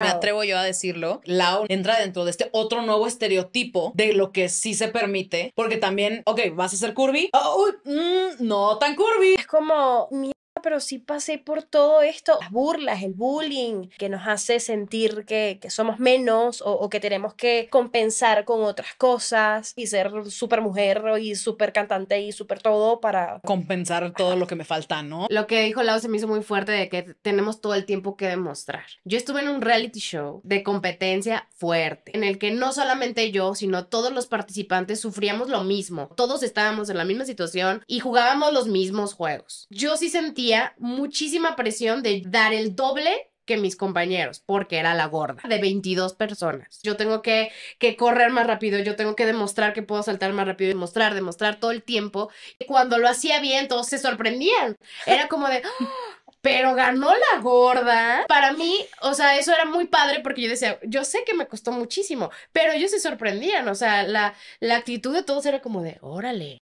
me atrevo yo a decirlo, Lao entra dentro de este otro nuevo estereotipo de lo que sí se permite, porque también, ok, vas a ser curvy, oh, mm, no tan curvy. Es como pero sí pasé por todo esto, las burlas, el bullying, que nos hace sentir que, somos menos o, que tenemos que compensar con otras cosas y ser súper mujer y súper cantante y súper todo para compensar todo lo que me falta, ¿no? Lo que dijo Lau se me hizo muy fuerte de que tenemos todo el tiempo que demostrar. Yo estuve en un reality show de competencia fuerte, en el que no solamente yo, sino todos los participantes sufríamos lo mismo, todos estábamos en la misma situación y jugábamos los mismos juegos. Yo sí sentí muchísima presión de dar el doble que mis compañeros, porque era la gorda de 22 personas. Yo tengo que, correr más rápido, yo tengo que demostrar que puedo saltar más rápido, demostrar, demostrar todo el tiempo. Y cuando lo hacía bien, todos se sorprendían. Era como de, ah, pero ganó la gorda. Para mí, o sea, eso era muy padre porque yo decía, yo sé que me costó muchísimo, pero ellos se sorprendían, o sea, la, la actitud de todos era como de, órale,